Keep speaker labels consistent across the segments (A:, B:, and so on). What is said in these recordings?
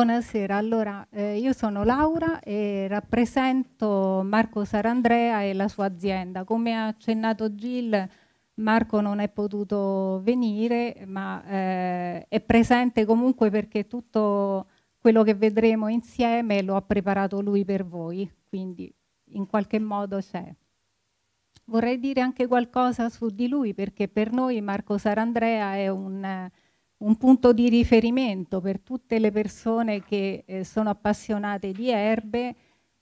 A: Buonasera, allora eh, io sono Laura e rappresento Marco Sarandrea e la sua azienda. Come ha accennato Gil, Marco non è potuto venire, ma eh, è presente comunque perché tutto quello che vedremo insieme lo ha preparato lui per voi, quindi in qualche modo c'è. Vorrei dire anche qualcosa su di lui perché per noi Marco Sarandrea è un un punto di riferimento per tutte le persone che eh, sono appassionate di erbe,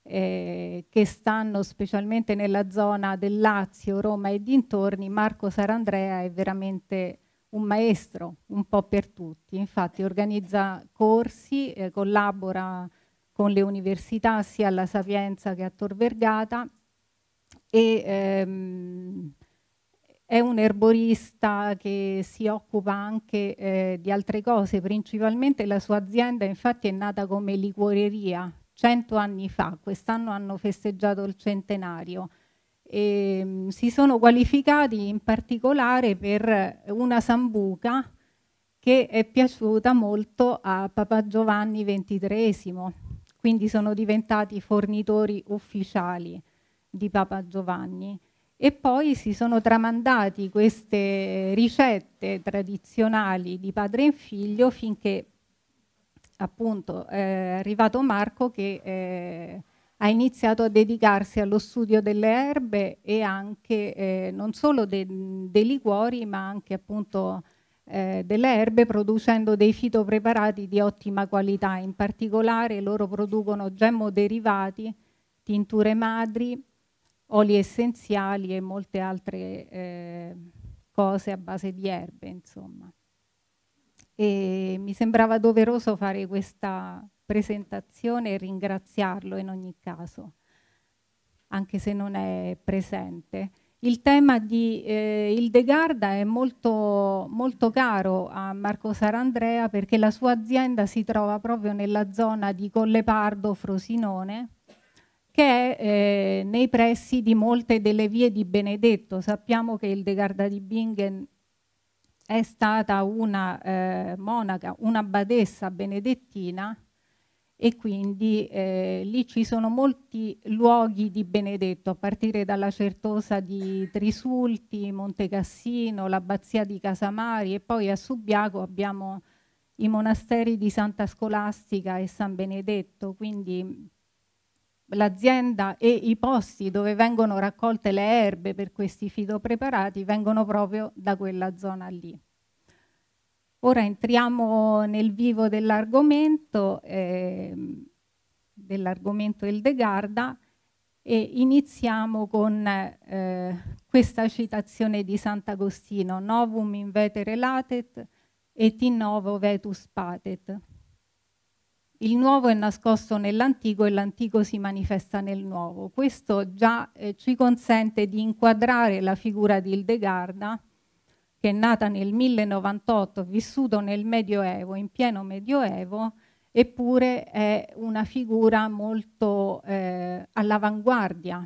A: eh, che stanno specialmente nella zona del Lazio, Roma e dintorni, Marco Sarandrea è veramente un maestro un po' per tutti. Infatti organizza corsi, eh, collabora con le università sia alla Sapienza che a Tor Vergata e ehm, è un erborista che si occupa anche eh, di altre cose, principalmente la sua azienda infatti è nata come liquoreria cento anni fa, quest'anno hanno festeggiato il centenario. E, ehm, si sono qualificati in particolare per una sambuca che è piaciuta molto a Papa Giovanni XXIII, quindi sono diventati fornitori ufficiali di Papa Giovanni e poi si sono tramandati queste ricette tradizionali di padre in figlio finché appunto è arrivato Marco che eh, ha iniziato a dedicarsi allo studio delle erbe e anche eh, non solo de dei liquori ma anche appunto eh, delle erbe producendo dei fitopreparati di ottima qualità, in particolare loro producono gemmo gemmoderivati, tinture madri, oli essenziali e molte altre eh, cose a base di erbe, insomma. E mi sembrava doveroso fare questa presentazione e ringraziarlo in ogni caso, anche se non è presente. Il tema di eh, Garda è molto, molto caro a Marco Sarandrea perché la sua azienda si trova proprio nella zona di Collepardo Frosinone, che è eh, nei pressi di molte delle vie di Benedetto. Sappiamo che il De Garda di Bingen è stata una eh, monaca, una badessa benedettina e quindi eh, lì ci sono molti luoghi di Benedetto, a partire dalla Certosa di Trisulti, Montecassino, l'abbazia di Casamari e poi a Subiaco abbiamo i monasteri di Santa Scolastica e San Benedetto, quindi l'azienda e i posti dove vengono raccolte le erbe per questi fitopreparati vengono proprio da quella zona lì. Ora entriamo nel vivo dell'argomento, eh, dell'argomento El De Garda e iniziamo con eh, questa citazione di Sant'Agostino, novum in vetere latet et in novo vetus patet il nuovo è nascosto nell'antico e l'antico si manifesta nel nuovo. Questo già eh, ci consente di inquadrare la figura di Hildegarda, che è nata nel 1098, vissuto nel Medioevo, in pieno Medioevo, eppure è una figura molto eh, all'avanguardia,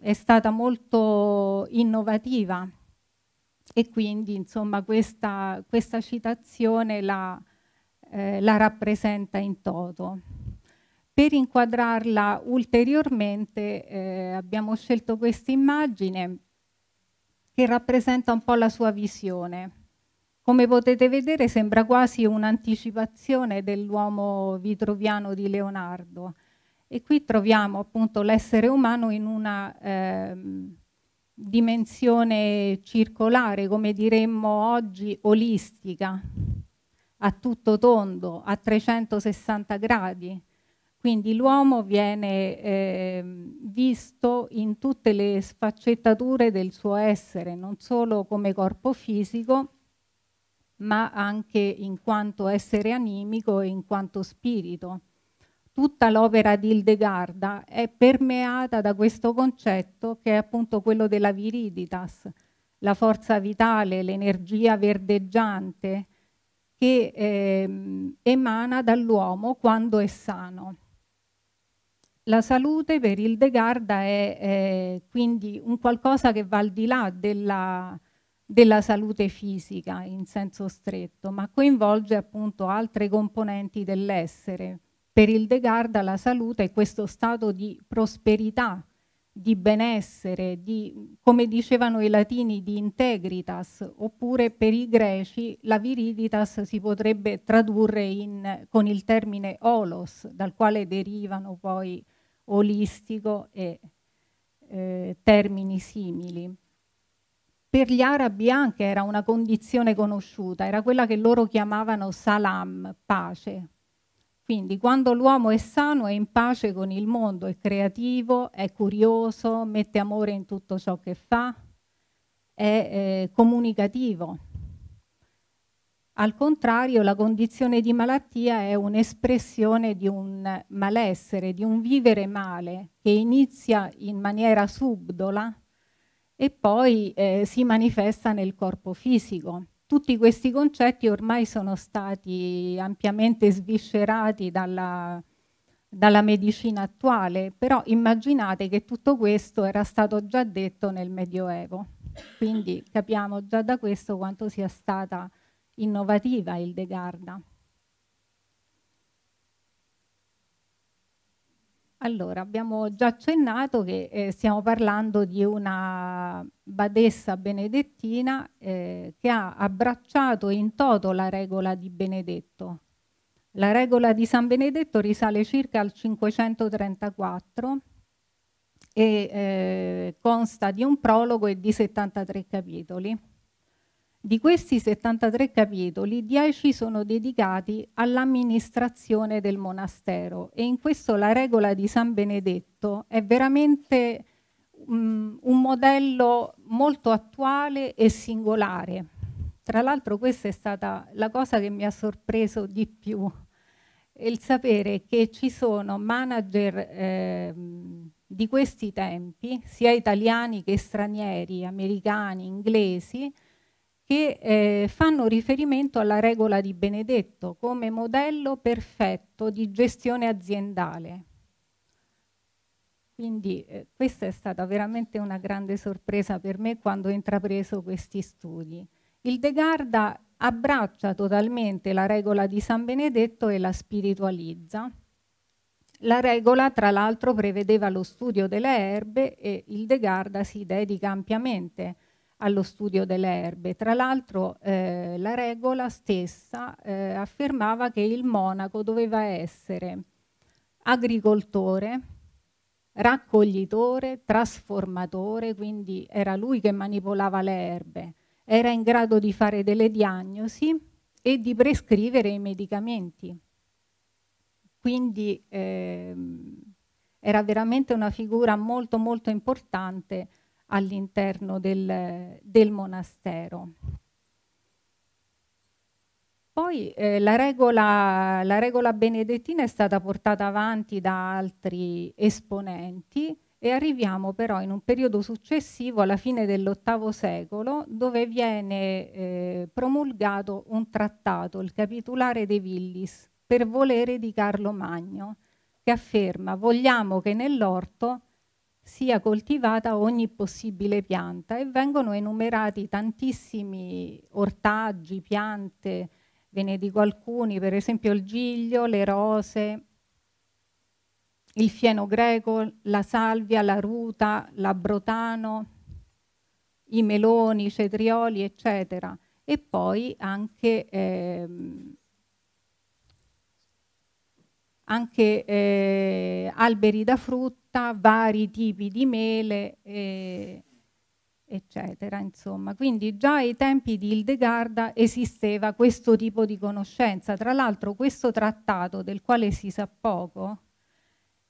A: è stata molto innovativa e quindi insomma questa, questa citazione la eh, la rappresenta in toto. Per inquadrarla ulteriormente eh, abbiamo scelto questa immagine che rappresenta un po' la sua visione. Come potete vedere sembra quasi un'anticipazione dell'uomo vitroviano di Leonardo e qui troviamo appunto l'essere umano in una eh, dimensione circolare, come diremmo oggi olistica, a tutto tondo, a 360 gradi. Quindi l'uomo viene eh, visto in tutte le sfaccettature del suo essere, non solo come corpo fisico, ma anche in quanto essere animico e in quanto spirito. Tutta l'opera di Hildegarda è permeata da questo concetto che è appunto quello della viriditas, la forza vitale, l'energia verdeggiante, che eh, emana dall'uomo quando è sano. La salute per il De Garda è eh, quindi un qualcosa che va al di là della, della salute fisica in senso stretto, ma coinvolge appunto altre componenti dell'essere. Per il De Garda la salute è questo stato di prosperità di benessere, di, come dicevano i latini, di integritas, oppure per i greci la viriditas si potrebbe tradurre in, con il termine olos, dal quale derivano poi olistico e eh, termini simili. Per gli arabi anche era una condizione conosciuta, era quella che loro chiamavano salam, pace, quindi quando l'uomo è sano è in pace con il mondo, è creativo, è curioso, mette amore in tutto ciò che fa, è eh, comunicativo. Al contrario, la condizione di malattia è un'espressione di un malessere, di un vivere male che inizia in maniera subdola e poi eh, si manifesta nel corpo fisico tutti questi concetti ormai sono stati ampiamente sviscerati dalla, dalla medicina attuale, però immaginate che tutto questo era stato già detto nel Medioevo, quindi capiamo già da questo quanto sia stata innovativa il De Garda. Allora, abbiamo già accennato che eh, stiamo parlando di una badessa benedettina eh, che ha abbracciato in toto la regola di Benedetto. La regola di San Benedetto risale circa al 534 e eh, consta di un prologo e di 73 capitoli. Di questi 73 capitoli, 10 sono dedicati all'amministrazione del monastero e in questo la regola di San Benedetto è veramente um, un modello molto attuale e singolare. Tra l'altro questa è stata la cosa che mi ha sorpreso di più, il sapere che ci sono manager eh, di questi tempi, sia italiani che stranieri, americani, inglesi, che eh, fanno riferimento alla regola di Benedetto come modello perfetto di gestione aziendale. Quindi eh, questa è stata veramente una grande sorpresa per me quando ho intrapreso questi studi. Il De Garda abbraccia totalmente la regola di San Benedetto e la spiritualizza. La regola, tra l'altro, prevedeva lo studio delle erbe e il De Garda si dedica ampiamente a allo studio delle erbe. Tra l'altro eh, la regola stessa eh, affermava che il monaco doveva essere agricoltore, raccoglitore, trasformatore, quindi era lui che manipolava le erbe, era in grado di fare delle diagnosi e di prescrivere i medicamenti. Quindi eh, era veramente una figura molto molto importante all'interno del, del, monastero. Poi eh, la, regola, la regola benedettina è stata portata avanti da altri esponenti e arriviamo però in un periodo successivo, alla fine dell'VIII secolo, dove viene eh, promulgato un trattato, il Capitulare de Villis, per volere di Carlo Magno, che afferma vogliamo che nell'orto sia coltivata ogni possibile pianta e vengono enumerati tantissimi ortaggi, piante, ve ne dico alcuni, per esempio il giglio, le rose, il fieno greco, la salvia, la ruta, l'abrotano, i meloni, i cetrioli, eccetera. E poi anche ehm, anche eh, alberi da frutta, vari tipi di mele, eh, eccetera. Insomma. Quindi già ai tempi di Hildegarda esisteva questo tipo di conoscenza. Tra l'altro questo trattato, del quale si sa poco,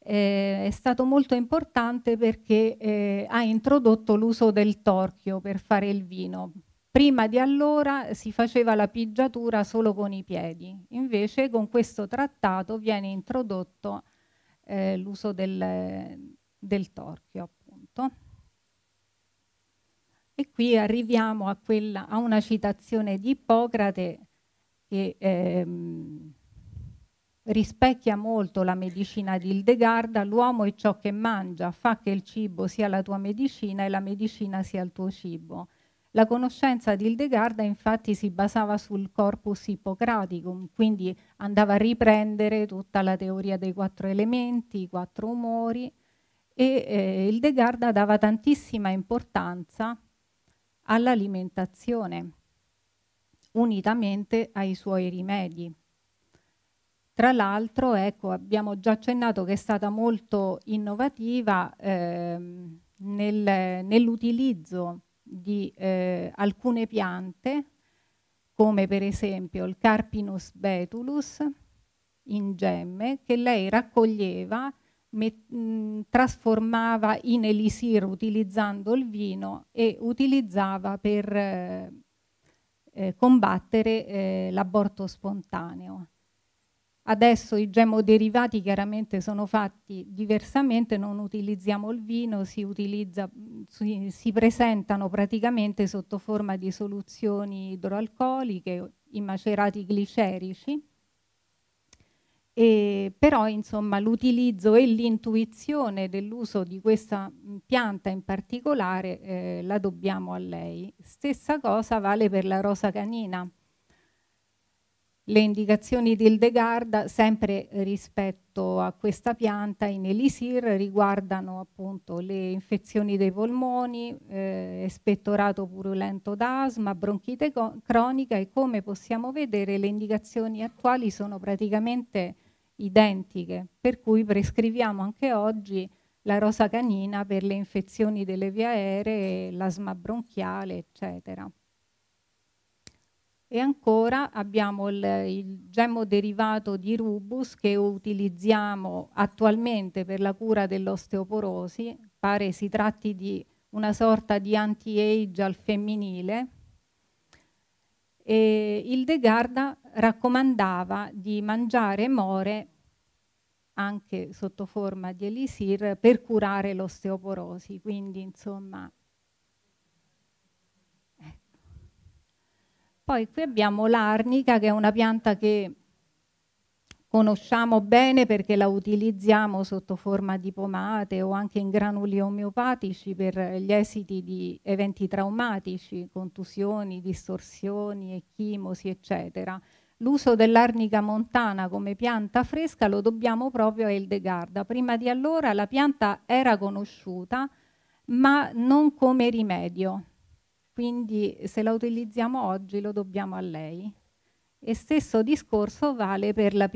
A: eh, è stato molto importante perché eh, ha introdotto l'uso del torchio per fare il vino, Prima di allora si faceva la pigiatura solo con i piedi, invece con questo trattato viene introdotto eh, l'uso del, del torchio, appunto. E qui arriviamo a, quella, a una citazione di Ippocrate che ehm, rispecchia molto la medicina di Hildegarda, l'uomo è ciò che mangia, fa che il cibo sia la tua medicina e la medicina sia il tuo cibo. La conoscenza di Hildegarda infatti si basava sul corpus ippocraticum, quindi andava a riprendere tutta la teoria dei quattro elementi, i quattro umori e eh, Hildegarda dava tantissima importanza all'alimentazione unitamente ai suoi rimedi. Tra l'altro, ecco, abbiamo già accennato che è stata molto innovativa eh, nel, nell'utilizzo di eh, alcune piante, come per esempio il Carpinus betulus in gemme, che lei raccoglieva, mh, mm, trasformava in elisir utilizzando il vino e utilizzava per eh, eh combattere eh, l'aborto spontaneo. Adesso i gemoderivati chiaramente sono fatti diversamente, non utilizziamo il vino, si, utilizza, si, si presentano praticamente sotto forma di soluzioni idroalcoliche, i macerati glicerici, e però insomma l'utilizzo e l'intuizione dell'uso di questa pianta in particolare eh, la dobbiamo a lei. Stessa cosa vale per la rosa canina le indicazioni di Hildegarda, sempre rispetto a questa pianta in Elisir, riguardano appunto le infezioni dei polmoni, eh, espettorato purulento d'asma, bronchite cronica e come possiamo vedere le indicazioni attuali sono praticamente identiche, per cui prescriviamo anche oggi la rosa canina per le infezioni delle vie aeree, l'asma bronchiale, eccetera. E ancora abbiamo il, il gemmo derivato di rubus che utilizziamo attualmente per la cura dell'osteoporosi, pare si tratti di una sorta di anti-age al femminile. E il De Garda raccomandava di mangiare more anche sotto forma di elisir per curare l'osteoporosi, quindi insomma Poi qui abbiamo l'arnica che è una pianta che conosciamo bene perché la utilizziamo sotto forma di pomate o anche in granuli omeopatici per gli esiti di eventi traumatici, contusioni, distorsioni, ecchimosi, eccetera. L'uso dell'arnica montana come pianta fresca lo dobbiamo proprio a Hildegarda. Prima di allora la pianta era conosciuta, ma non come rimedio quindi se la utilizziamo oggi lo dobbiamo a lei. E stesso discorso vale per la,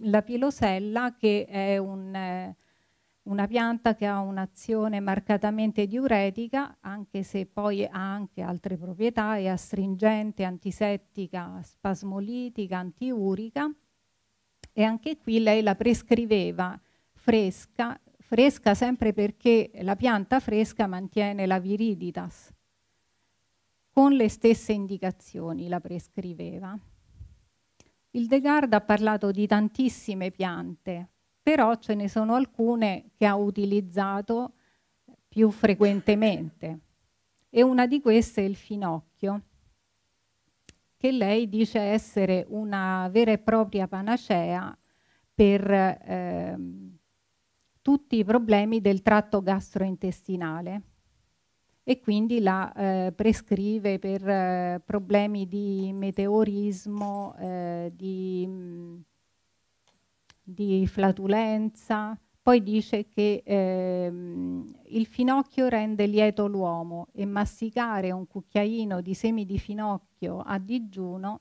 A: la pilosella che è un, eh, una pianta che ha un'azione marcatamente diuretica, anche se poi ha anche altre proprietà, è astringente, antisettica, spasmolitica, antiurica e anche qui lei la prescriveva fresca, fresca sempre perché la pianta fresca mantiene la viriditas con le stesse indicazioni la prescriveva. Il De Garda ha parlato di tantissime piante, però ce ne sono alcune che ha utilizzato più frequentemente e una di queste è il finocchio, che lei dice essere una vera e propria panacea per eh, tutti i problemi del tratto gastrointestinale e quindi la eh, prescrive per eh, problemi di meteorismo, eh, di, mm, di, flatulenza. Poi dice che ehm, il finocchio rende lieto l'uomo e masticare un cucchiaino di semi di finocchio a digiuno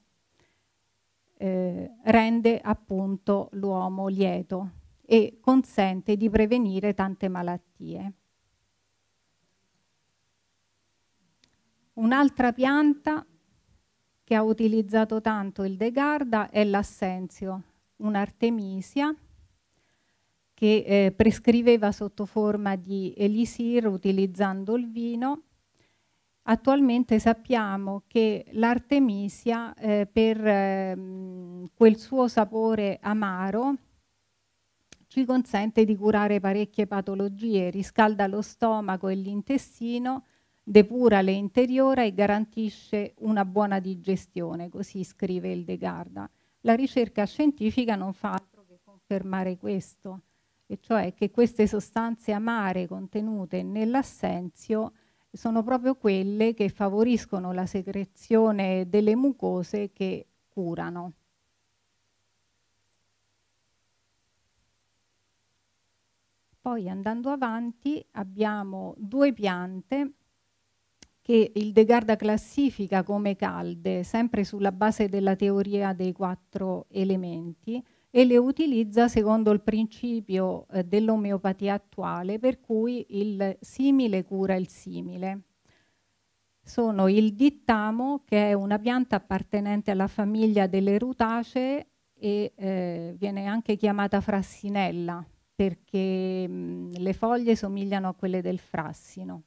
A: eh, rende appunto l'uomo lieto e consente di prevenire tante malattie. Un'altra pianta che ha utilizzato tanto il De Garda è l'assenzio, un'artemisia che eh, prescriveva sotto forma di elisir utilizzando il vino. Attualmente sappiamo che l'artemisia eh, per eh, quel suo sapore amaro ci consente di curare parecchie patologie, riscalda lo stomaco e l'intestino, depura le interiora e garantisce una buona digestione, così scrive il De Garda. La ricerca scientifica non fa altro che confermare questo, e cioè che queste sostanze amare contenute nell'assenzio sono proprio quelle che favoriscono la secrezione delle mucose che curano. Poi andando avanti abbiamo due piante che il De Garda classifica come calde, sempre sulla base della teoria dei quattro elementi, e le utilizza secondo il principio eh, dell'omeopatia attuale, per cui il simile cura il simile. Sono il dittamo, che è una pianta appartenente alla famiglia delle rutacee e eh, viene anche chiamata frassinella, perché mh, mm, le foglie somigliano a quelle del frassino.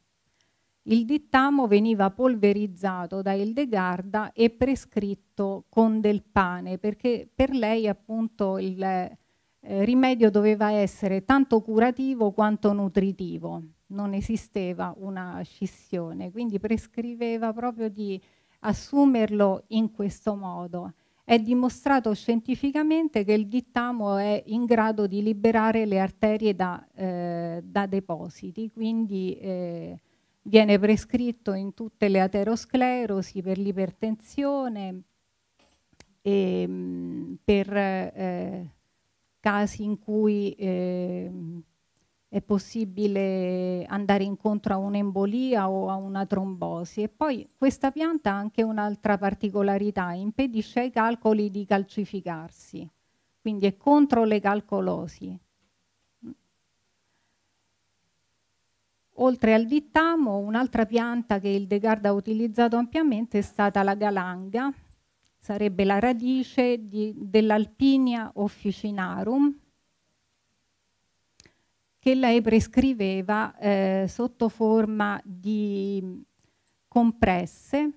A: Il dittamo veniva polverizzato da Hildegarda e prescritto con del pane, perché per lei appunto il eh, rimedio doveva essere tanto curativo quanto nutritivo. Non esisteva una scissione, quindi prescriveva proprio di assumerlo in questo modo. È dimostrato scientificamente che il dittamo è in grado di liberare le arterie da, eh, da depositi, quindi eh, viene prescritto in tutte le aterosclerosi per l'ipertensione e ehm, per eh, casi in cui eh, è possibile andare incontro a un'embolia o a una trombosi. E poi questa pianta ha anche un'altra particolarità, impedisce ai calcoli di calcificarsi, quindi è contro le calcolosi. Oltre al dittamo, un'altra pianta che il De ha utilizzato ampiamente è stata la galanga, sarebbe la radice dell'Alpinia officinarum, che lei prescriveva eh, sotto forma di compresse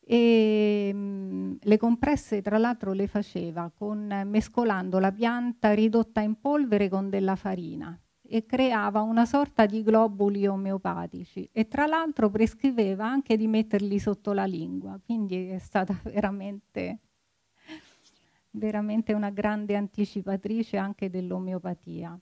A: e mh, mm, le compresse tra l'altro le faceva con, mescolando la pianta ridotta in polvere con della farina e creava una sorta di globuli omeopatici e tra l'altro prescriveva anche di metterli sotto la lingua, quindi è stata veramente, veramente una grande anticipatrice anche dell'omeopatia.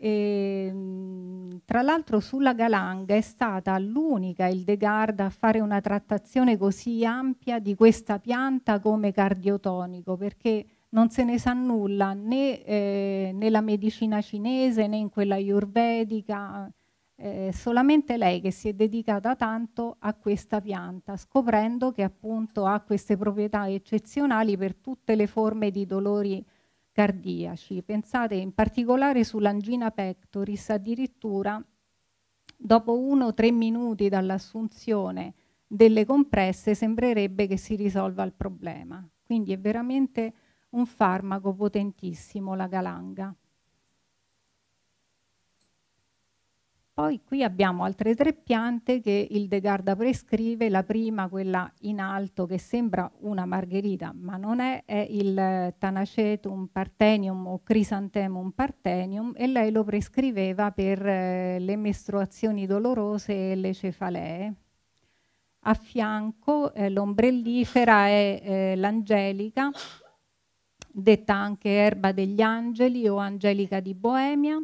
A: E, ehm, tra l'altro sulla Galanga è stata l'unica il De Garda a fare una trattazione così ampia di questa pianta come cardiotonico perché non se ne sa nulla né eh, nella medicina cinese né in quella ayurvedica, eh, solamente lei che si è dedicata tanto a questa pianta, scoprendo che appunto ha queste proprietà eccezionali per tutte le forme di dolori cardiaci. Pensate in particolare sull'angina pectoris, addirittura dopo uno o tre minuti dall'assunzione delle compresse sembrerebbe che si risolva il problema. Quindi è veramente un farmaco potentissimo, la galanga. Poi qui abbiamo altre tre piante che il De Garda prescrive, la prima, quella in alto che sembra una margherita ma non è, è il Tanacetum partenium o Chrysanthemum partenium e lei lo prescriveva per eh, le mestruazioni dolorose e le cefalee. A fianco eh, l'ombrellifera è eh, l'angelica detta anche erba degli angeli o angelica di Boemia.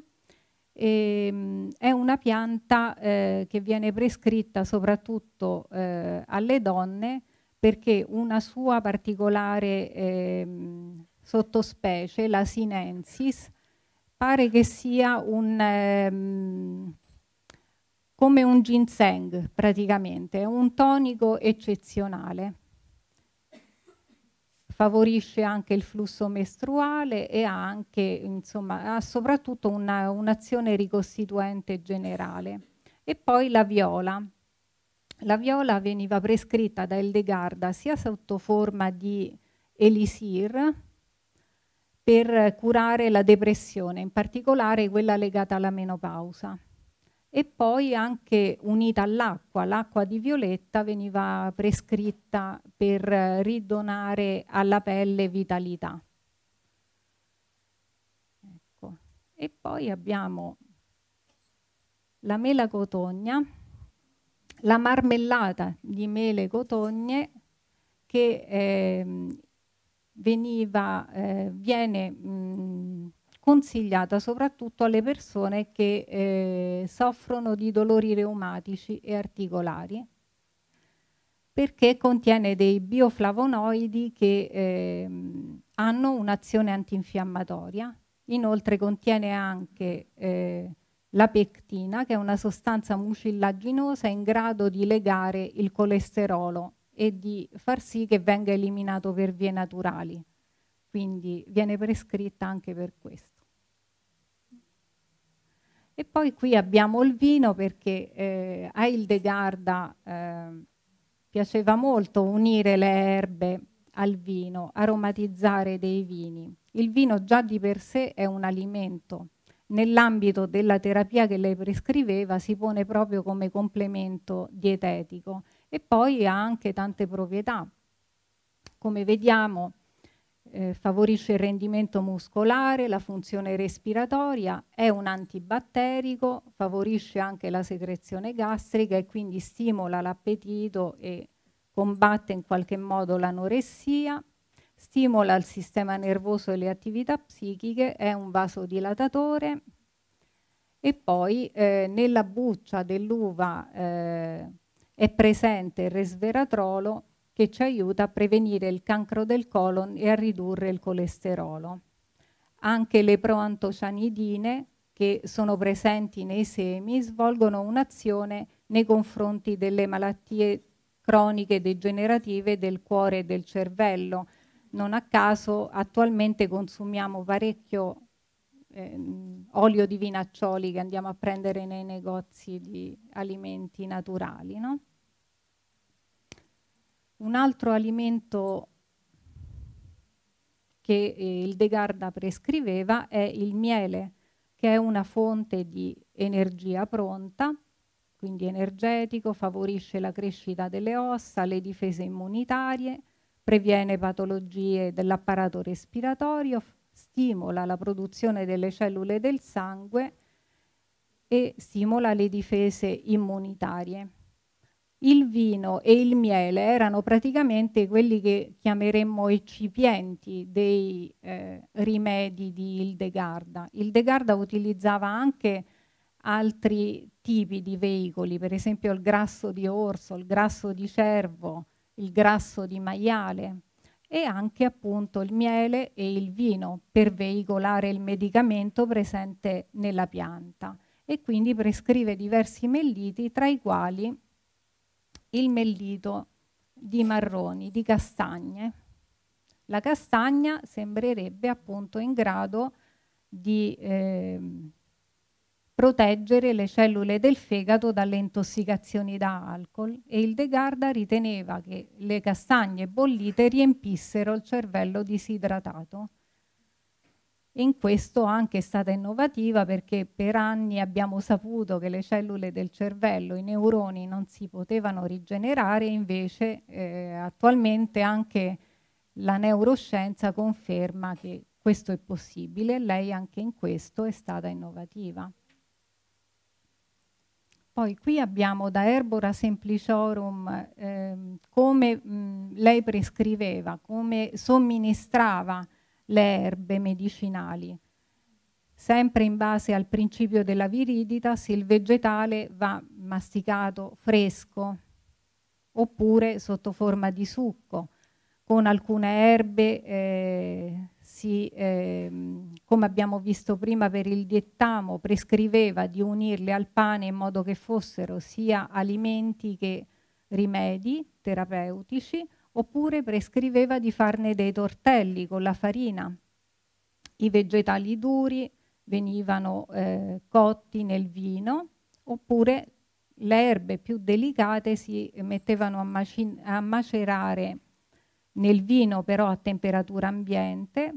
A: E, ehm, è una pianta eh, che viene prescritta soprattutto eh, alle donne perché una sua particolare eh, sottospecie, la sinensis, pare che sia un, ehm, come un ginseng praticamente, è un tonico eccezionale favorisce anche il flusso mestruale e ha, anche, insomma, ha soprattutto un'azione ricostituente generale. E poi la viola. La viola veniva prescritta da Eldegarda sia sotto forma di elisir per curare la depressione, in particolare quella legata alla menopausa e poi anche unita all'acqua, l'acqua di violetta veniva prescritta per ridonare alla pelle vitalità. Ecco. E poi abbiamo la mela cotogna, la marmellata di mele cotogne che eh, veniva, eh, viene mh, mm, consigliata soprattutto alle persone che eh, soffrono di dolori reumatici e articolari perché contiene dei bioflavonoidi che eh, hanno un'azione antinfiammatoria. Inoltre contiene anche eh, la pectina, che è una sostanza mucillaginosa in grado di legare il colesterolo e di far sì che venga eliminato per vie naturali. Quindi viene prescritta anche per questo. E poi qui abbiamo il vino perché eh, a Hildegarda eh, piaceva molto unire le erbe al vino, aromatizzare dei vini. Il vino già di per sé è un alimento. Nell'ambito della terapia che lei prescriveva si pone proprio come complemento dietetico e poi ha anche tante proprietà. Come vediamo, eh, favorisce il rendimento muscolare, la funzione respiratoria, è un antibatterico, favorisce anche la secrezione gastrica e quindi stimola l'appetito e combatte in qualche modo l'anoressia, stimola il sistema nervoso e le attività psichiche, è un vasodilatatore e poi eh, nella buccia dell'uva eh, è presente il resveratrolo che ci aiuta a prevenire il cancro del colon e a ridurre il colesterolo. Anche le proantocianidine che sono presenti nei semi svolgono un'azione nei confronti delle malattie croniche degenerative del cuore e del cervello. Non a caso attualmente consumiamo parecchio eh, olio di vinaccioli che andiamo a prendere nei negozi di alimenti naturali. No? un altro alimento che eh, il De Garda prescriveva è il miele, che è una fonte di energia pronta, quindi energetico, favorisce la crescita delle ossa, le difese immunitarie, previene patologie dell'apparato respiratorio, stimola la produzione delle cellule del sangue e stimola le difese immunitarie il vino e il miele erano praticamente quelli che chiameremmo eccipienti dei eh, rimedi di Hildegarda. Hildegarda utilizzava anche altri tipi di veicoli, per esempio il grasso di orso, il grasso di cervo, il grasso di maiale e anche appunto il miele e il vino per veicolare il medicamento presente nella pianta e quindi prescrive diversi melliti tra i quali il mellito di marroni, di castagne. La castagna sembrerebbe appunto in grado di eh, proteggere le cellule del fegato dalle intossicazioni da alcol e il De Garda riteneva che le castagne bollite riempissero il cervello disidratato e in questo anche è stata innovativa perché per anni abbiamo saputo che le cellule del cervello, i neuroni non si potevano rigenerare, invece eh, attualmente anche la neuroscienza conferma che questo è possibile, e lei anche in questo è stata innovativa. Poi qui abbiamo da Erbora Sempliciorum eh, come mh, lei prescriveva, come somministrava le erbe medicinali. Sempre in base al principio della viriditas, il vegetale va masticato fresco oppure sotto forma di succo. Con alcune erbe, eh, si, eh, come abbiamo visto prima per il diettamo, prescriveva di unirle al pane in modo che fossero sia alimenti che rimedi terapeutici oppure prescriveva di farne dei tortelli con la farina. I vegetali duri venivano eh, cotti nel vino oppure le erbe più delicate si mettevano a, a macerare nel vino però a temperatura ambiente,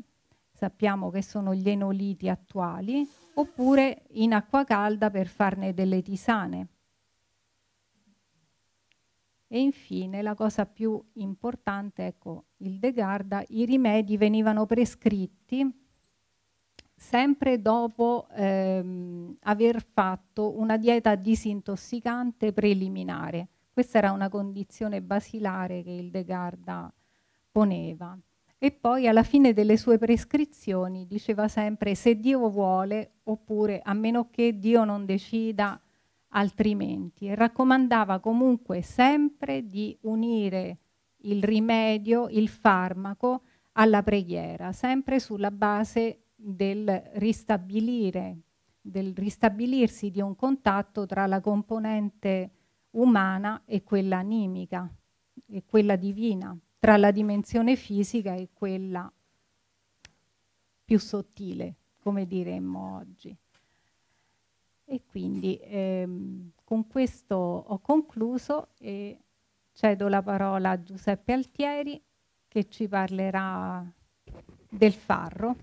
A: sappiamo che sono gli enoliti attuali, oppure in acqua calda per farne delle tisane. E infine la cosa più importante, ecco, il De Garda, i rimedi venivano prescritti sempre dopo ehm, aver fatto una dieta disintossicante preliminare. Questa era una condizione basilare che il De Garda poneva. E poi alla fine delle sue prescrizioni diceva sempre se Dio vuole oppure a meno che Dio non decida altrimenti e raccomandava comunque sempre di unire il rimedio, il farmaco alla preghiera, sempre sulla base del ristabilire, del ristabilirsi di un contatto tra la componente umana e quella animica e quella divina, tra la dimensione fisica e quella più sottile, come diremmo oggi. E quindi ehm, con questo ho concluso e cedo la parola a Giuseppe Altieri che ci parlerà del farro.